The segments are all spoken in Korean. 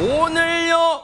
오늘요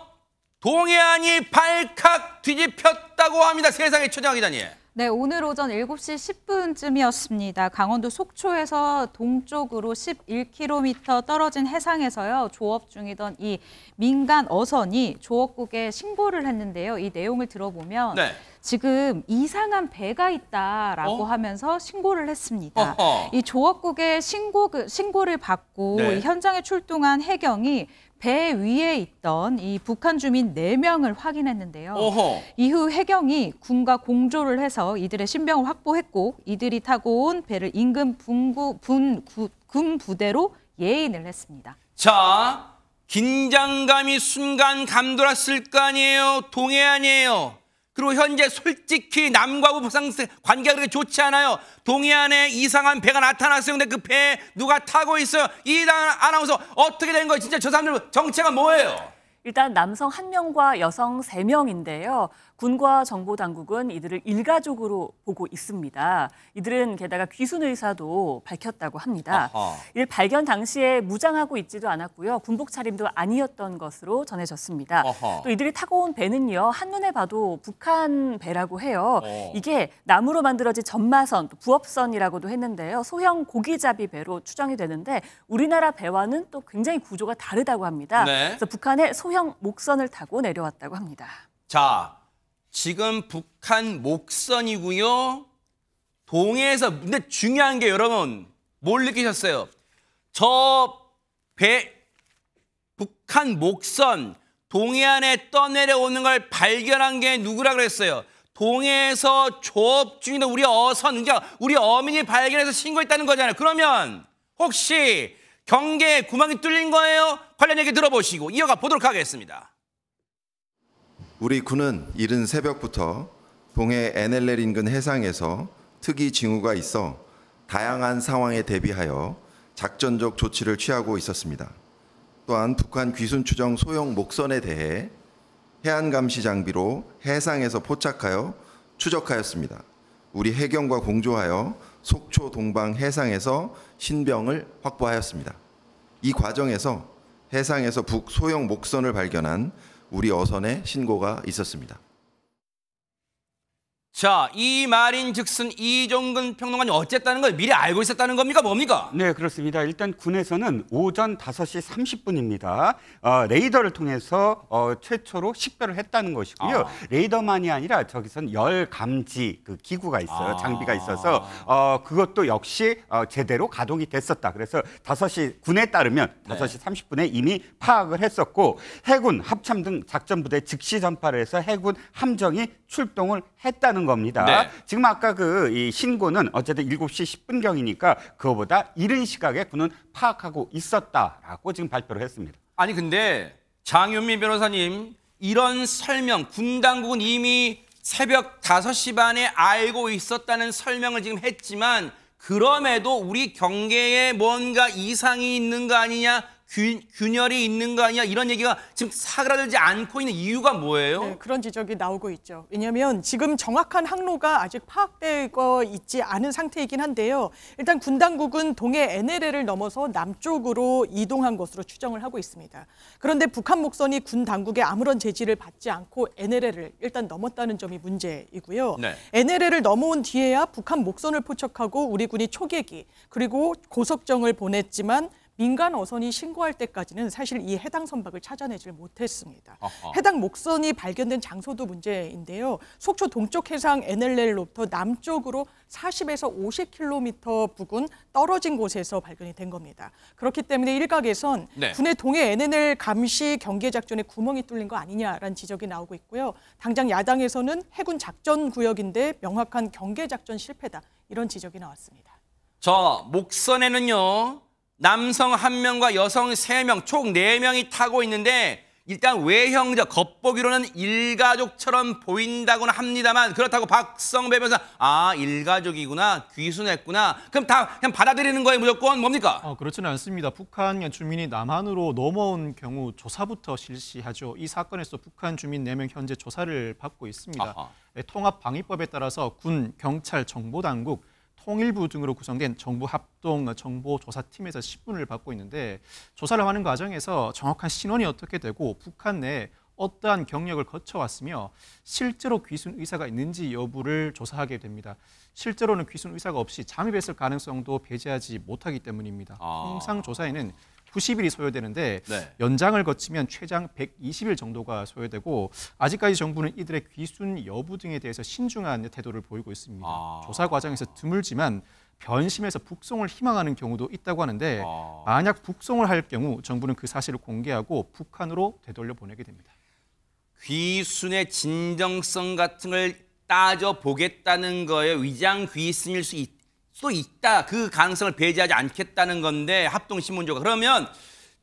동해안이 발칵 뒤집혔다고 합니다. 세상에 최장 기자님. 네, 오늘 오전 7시 10분쯤이었습니다. 강원도 속초에서 동쪽으로 11km 떨어진 해상에서요. 조업 중이던 이 민간 어선이 조업국에 신고를 했는데요. 이 내용을 들어보면 네. 지금 이상한 배가 있다라고 어? 하면서 신고를 했습니다. 어허. 이 조업국의 신고 그 신고를 받고 네. 현장에 출동한 해경이 배 위에 있던 이 북한 주민 네명을 확인했는데요. 어허. 이후 해경이 군과 공조를 해서 이들의 신병을 확보했고 이들이 타고 온 배를 인근 분구, 분, 구, 군 부대로 예인을 했습니다. 자, 긴장감이 순간 감돌았을 거 아니에요? 동해 아니에요? 그리고 현재 솔직히 남과 북 부상 관계가 그렇게 좋지 않아요. 동해안에 이상한 배가 나타났어요. 근데 그 배에 누가 타고 있어요. 이 아나운서 어떻게 된 거예요? 진짜 저 사람들 정체가 뭐예요? 일단 남성 1명과 여성 3명인데요. 군과 정보 당국은 이들을 일가족으로 보고 있습니다. 이들은 게다가 귀순 의사도 밝혔다고 합니다. 아하. 일 발견 당시에 무장하고 있지도 않았고요. 군복 차림도 아니었던 것으로 전해졌습니다. 아하. 또 이들이 타고 온 배는요. 한눈에 봐도 북한 배라고 해요. 어. 이게 나무로 만들어진 전마선, 부업선이라고도 했는데요. 소형 고기잡이 배로 추정이 되는데 우리나라 배와는 또 굉장히 구조가 다르다고 합니다. 네. 그래서 북한의 소형 평양 목선을 타고 내려왔다고 합니다. 자, 지금 북한 목선이고요. 동해에서 근데 중요한 게 여러분 뭘 느끼셨어요? 저 배 북한 목선 동해안에 떠내려오는 걸 발견한 게 누구라 그랬어요? 동해에서 조업 중인 우리 어선 그러니까 우리 어민이 발견해서 신고했다는 거잖아요. 그러면 혹시 경계에 구멍이 뚫린 거예요? 관련 얘기 들어보시고 이어가 보도록 하겠습니다. 우리 군은 이른 새벽부터 동해 NLL 인근 해상에서 특이 징후가 있어 다양한 상황에 대비하여 작전적 조치를 취하고 있었습니다. 또한 북한 귀순 추정 소형 목선에 대해 해안 감시 장비로 해상에서 포착하여 추적하였습니다. 우리 해경과 공조하여 속초 동방 해상에서 신병을 확보하였습니다. 이 과정에서 해상에서 북소형 목선을 발견한 우리 어선의 신고가 있었습니다. 자, 이 말인 즉슨 이종근 평론가님 어쨌다는 걸 미리 알고 있었다는 겁니까? 뭡니까? 네, 그렇습니다. 일단 군에서는 오전 5시 30분입니다. 어, 레이더를 통해서 어, 최초로 식별을 했다는 것이고요. 아. 레이더만이 아니라 저기선 열 감지 그 기구가 있어요. 아. 장비가 있어서 어, 그것도 역시 어, 제대로 가동이 됐었다. 그래서 5시 군에 따르면 네. 5시 30분에 이미 파악을 했었고 해군, 합참 등 작전부대 즉시 전파를 해서 해군 함정이 출동을 했다는 겁니다. 네. 지금 아까 그 이 신고는 어쨌든 7시 10분경이니까 그거보다 이른 시각에 군은 파악하고 있었다라고 지금 발표를 했습니다. 아니 근데 장윤민 변호사님 이런 설명 군 당국은 이미 새벽 5시 반에 알고 있었다는 설명을 지금 했지만 그럼에도 우리 경계에 뭔가 이상이 있는 거 아니냐 균, 균열이 있는 거 아니야 이런 얘기가 지금 사그라들지 않고 있는 이유가 뭐예요? 네, 그런 지적이 나오고 있죠. 왜냐하면 지금 정확한 항로가 아직 파악되고 있지 않은 상태이긴 한데요. 일단 군 당국은 동해 NLL을 넘어서 남쪽으로 이동한 것으로 추정을 하고 있습니다. 그런데 북한 목선이 군 당국의 아무런 제지를 받지 않고 NLL을 일단 넘었다는 점이 문제이고요. 네. NLL을 넘어온 뒤에야 북한 목선을 포착하고 우리 군이 초계기 그리고 고석정을 보냈지만 민간 어선이 신고할 때까지는 사실 이 해당 선박을 찾아내질 못했습니다. 아하. 해당 목선이 발견된 장소도 문제인데요. 속초 동쪽 해상 NLL로부터 남쪽으로 40에서 50km 부근 떨어진 곳에서 발견이 된 겁니다. 그렇기 때문에 일각에선 네. 군의 동해 NLL 감시 경계 작전에 구멍이 뚫린 거 아니냐라는 지적이 나오고 있고요. 당장 야당에서는 해군 작전 구역인데 명확한 경계 작전 실패다 이런 지적이 나왔습니다. 자 목선에는요 남성 한 명과 여성 세 명, 총 네 명이 타고 있는데 일단 외형적 겉보기로는 일가족처럼 보인다고는 합니다만 그렇다고 박성배 변사 아 일가족이구나 귀순했구나 그럼 다 그냥 받아들이는 거예요 무조건 뭡니까? 어, 그렇지는 않습니다. 북한 주민이 남한으로 넘어온 경우 조사부터 실시하죠. 이 사건에서 북한 주민 네 명 현재 조사를 받고 있습니다. 아하. 네, 통합방위법에 따라서 군, 경찰, 정보당국 통일부 등으로 구성된 정부 합동 정보 조사팀에서 10분을 받고 있는데 조사를 하는 과정에서 정확한 신원이 어떻게 되고 북한 내 어떠한 경력을 거쳐왔으며 실제로 귀순 의사가 있는지 여부를 조사하게 됩니다. 실제로는 귀순 의사가 없이 잠입했을 가능성도 배제하지 못하기 때문입니다. 아. 통상 조사에는 90일이 소요되는데 네. 연장을 거치면 최장 120일 정도가 소요되고 아직까지 정부는 이들의 귀순 여부 등에 대해서 신중한 태도를 보이고 있습니다. 아. 조사 과정에서 드물지만 변심해서 북송을 희망하는 경우도 있다고 하는데 아. 만약 북송을 할 경우 정부는 그 사실을 공개하고 북한으로 되돌려 보내게 됩니다. 귀순의 진정성 같은 걸 따져 보겠다는 거에 위장 귀순일 수 있다. 수도 있다. 그 가능성을 배제하지 않겠다는 건데 합동신문조가 그러면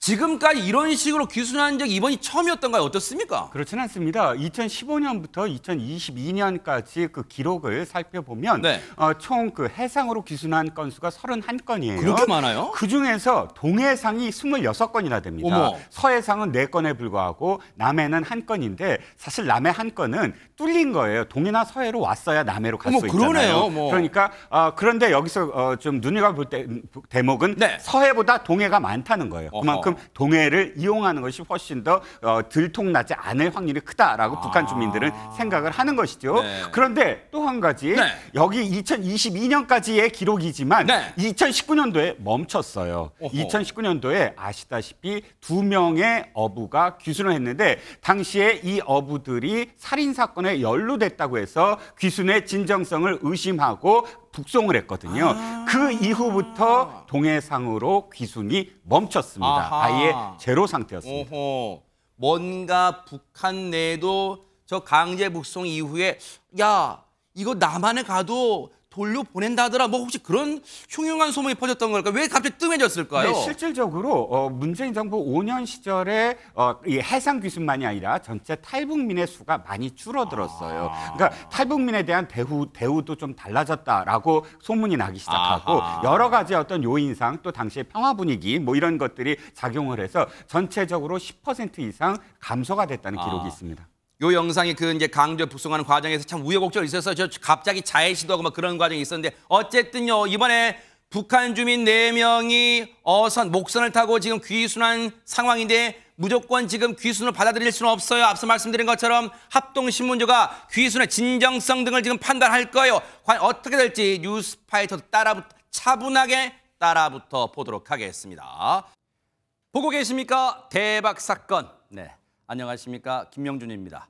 지금까지 이런 식으로 귀순한 적이 이번이 처음이었던가요? 어떻습니까? 그렇진 않습니다. 2015년부터 2022년까지 그 기록을 살펴보면 네. 어, 총 그 해상으로 귀순한 건수가 31건이에요. 그렇게 많아요? 그중에서 동해상이 26건이나 됩니다. 어머. 서해상은 4건에 불과하고 남해는 1건인데 사실 남해 1건은 뚫린 거예요. 동해나 서해로 왔어야 남해로 갈 수 있잖아요. 뭐. 그러니까 어, 그런데 여기서 어, 좀눈여가볼 때, 음, 대목은 네. 서해보다 동해가 많다는 거예요. 그만큼 그만 동해를 이용하는 것이 훨씬 더 어, 들통나지 않을 확률이 크다라고 아... 북한 주민들은 생각을 하는 것이죠. 네. 그런데 또 한 가지 네. 여기 2022년까지의 기록이지만 네. 2019년도에 멈췄어요. 어허. 2019년도에 아시다시피 두 명의 어부가 귀순을 했는데 당시에 이 어부들이 살인 사건에 연루됐다고 해서 귀순의 진정성을 의심하고 북송을 했거든요. 아그 이후부터 동해상으로 귀순이 멈췄습니다. 아하. 아예 제로 상태였습니다. 오호. 뭔가 북한 내도저 강제 북송 이후에 야 이거 남한에 가도 돌려보낸다 더라뭐 혹시 그런 흉흉한 소문이 퍼졌던 걸까? 왜 갑자기 뜸해졌을까요? 네, 실질적으로 어, 문재인 정부 5년 시절에 어, 이 해상 귀순만이 아니라 전체 탈북민의 수가 많이 줄어들었어요. 아... 그러니까 탈북민에 대한 대우 대우도 좀 달라졌다라고 소문이 나기 시작하고 아하... 여러 가지 어떤 요인상 또 당시의 평화 분위기 뭐 이런 것들이 작용을 해서 전체적으로 10% 이상 감소가 됐다는 기록이 아... 있습니다. 요 영상이 그 이제 강조 북송하는 과정에서 참 우여곡절 있어서 저 갑자기 자해 시도하고 막 그런 과정이 있었는데 어쨌든요 이번에 북한 주민 네명이 어선 목선을 타고 지금 귀순한 상황인데 무조건 지금 귀순을 받아들일 수는 없어요. 앞서 말씀드린 것처럼 합동신문조가 귀순의 진정성 등을 지금 판단할 거예요. 과연 어떻게 될지 뉴스파이터 따라 차분하게 따라붙어 보도록 하겠습니다. 보고 계십니까? 대박 사건. 네. 안녕하십니까? 김명준입니다.